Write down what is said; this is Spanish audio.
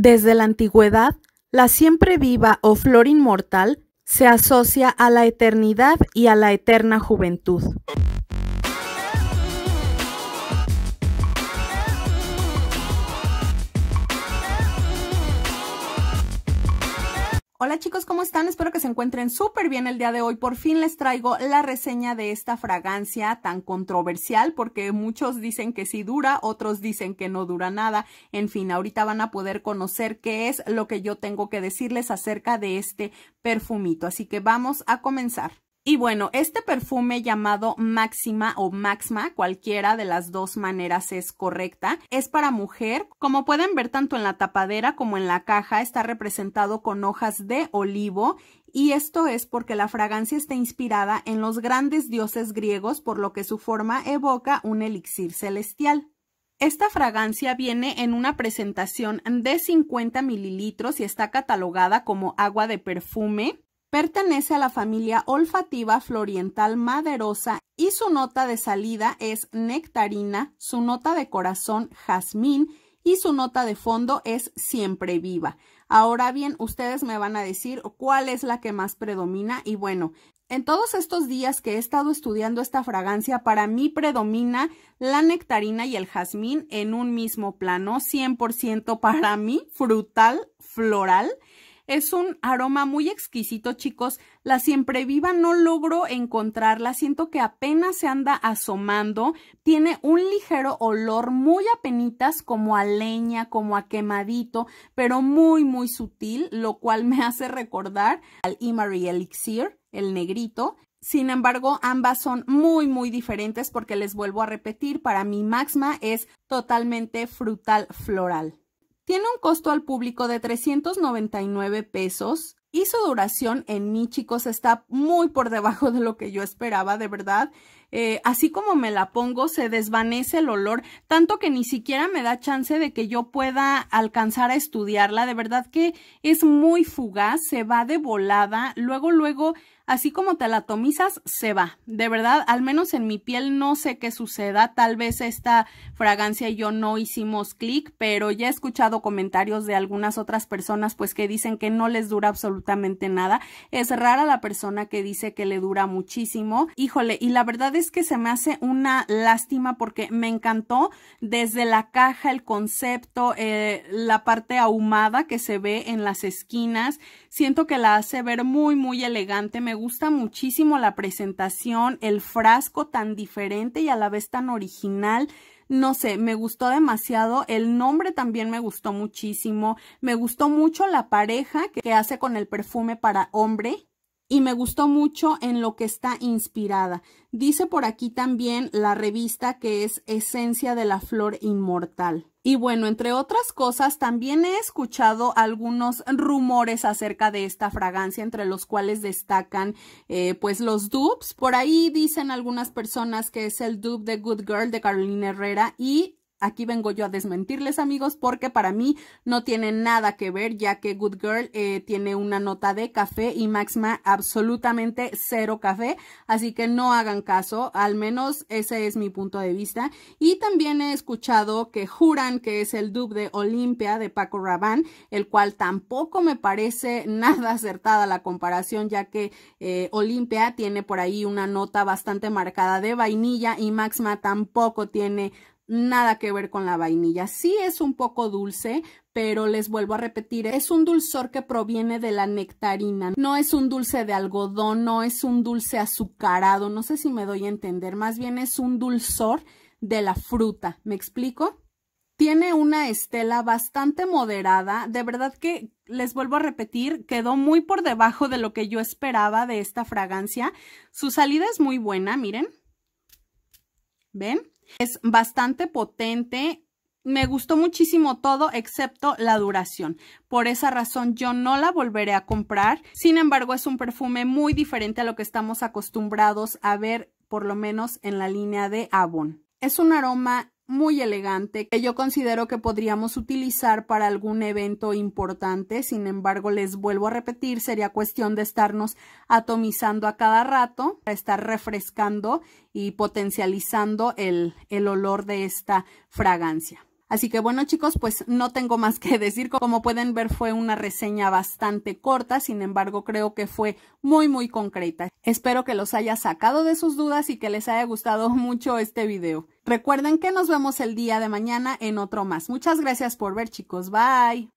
Desde la antigüedad, la siempre viva o flor inmortal se asocia a la eternidad y a la eterna juventud. Hola chicos, ¿cómo están? Espero que se encuentren súper bien el día de hoy. Por fin les traigo la reseña de esta fragancia tan controversial porque muchos dicen que sí dura, otros dicen que no dura nada. En fin, ahorita van a poder conocer qué es lo que yo tengo que decirles acerca de este perfumito. Así que vamos a comenzar. Y bueno, este perfume llamado Máxima o Maxma, cualquiera de las dos maneras es correcta, es para mujer. Como pueden ver tanto en la tapadera como en la caja está representado con hojas de olivo y esto es porque la fragancia está inspirada en los grandes dioses griegos, por lo que su forma evoca un elixir celestial. Esta fragancia viene en una presentación de 50 mililitros y está catalogada como agua de perfume. Pertenece a la familia olfativa floriental maderosa y su nota de salida es nectarina, su nota de corazón jazmín y su nota de fondo es siempre viva. Ahora bien, ustedes me van a decir cuál es la que más predomina y bueno, en todos estos días que he estado estudiando esta fragancia, para mí predomina la nectarina y el jazmín en un mismo plano, 100% para mí, frutal, floral. Es un aroma muy exquisito, chicos. La siempre viva no logro encontrarla. Siento que apenas se anda asomando. Tiene un ligero olor muy apenitas como a leña, como a quemadito, pero muy, muy sutil, lo cual me hace recordar al Imari Elixir, el negrito, sin embargo, ambas son muy, muy diferentes porque les vuelvo a repetir, para mí Maxma es totalmente frutal floral. Tiene un costo al público de 399 pesos y su duración en mí, chicos, está muy por debajo de lo que yo esperaba, de verdad. Eh, así como me la pongo, se desvanece el olor, tanto que ni siquiera me da chance de que yo pueda alcanzar a estudiarla. De verdad que es muy fugaz, se va de volada. Luego, luego así como te la atomizas, se va. De verdad, al menos en mi piel no sé qué suceda. Tal vez esta fragancia y yo no hicimos clic, pero ya he escuchado comentarios de algunas otras personas pues que dicen que no les dura absolutamente nada. Es rara la persona que dice que le dura muchísimo. Híjole, y la verdad es que se me hace una lástima porque me encantó desde la caja, el concepto, eh, la parte ahumada que se ve en las esquinas. Siento que la hace ver muy, muy elegante. Me gusta muchísimo la presentación, el frasco tan diferente y a la vez tan original. No sé, me gustó demasiado, el nombre también me gustó muchísimo, me gustó mucho la pareja que hace con el perfume para hombre, y me gustó mucho en lo que está inspirada. Dice por aquí también la revista que es Esencia de la Flor Inmortal. Y bueno, entre otras cosas, también he escuchado algunos rumores acerca de esta fragancia, entre los cuales destacan eh, pues los dupes. Por ahí dicen algunas personas que es el dupe de Good Girl de Carolina Herrera y Aquí vengo yo a desmentirles amigos porque para mí no tiene nada que ver ya que Good Girl eh, tiene una nota de café y Maxma absolutamente cero café, así que no hagan caso, al menos ese es mi punto de vista. Y también he escuchado que juran que es el dub de Olimpia de Paco Rabanne, el cual tampoco me parece nada acertada la comparación ya que eh, Olimpia tiene por ahí una nota bastante marcada de vainilla y Maxma tampoco tiene nada que ver con la vainilla. Sí es un poco dulce, pero les vuelvo a repetir, es un dulzor que proviene de la nectarina. No es un dulce de algodón, no es un dulce azucarado, no sé si me doy a entender, más bien es un dulzor de la fruta. ¿Me explico? Tiene una estela bastante moderada, de verdad que les vuelvo a repetir, quedó muy por debajo de lo que yo esperaba de esta fragancia. Su salida es muy buena, miren. ¿Ven? Es bastante potente. Me gustó muchísimo todo excepto la duración. Por esa razón yo no la volveré a comprar. Sin embargo, es un perfume muy diferente a lo que estamos acostumbrados a ver, por lo menos en la línea de Avon. Es un aroma muy elegante que yo considero que podríamos utilizar para algún evento importante. Sin embargo, les vuelvo a repetir, sería cuestión de estarnos atomizando a cada rato para estar refrescando y potencializando el, el olor de esta fragancia. Así que bueno chicos, pues no tengo más que decir. Como pueden ver fue una reseña bastante corta, sin embargo creo que fue muy muy concreta. Espero que los haya sacado de sus dudas y que les haya gustado mucho este video. Recuerden que nos vemos el día de mañana en otro más. Muchas gracias por ver chicos, bye.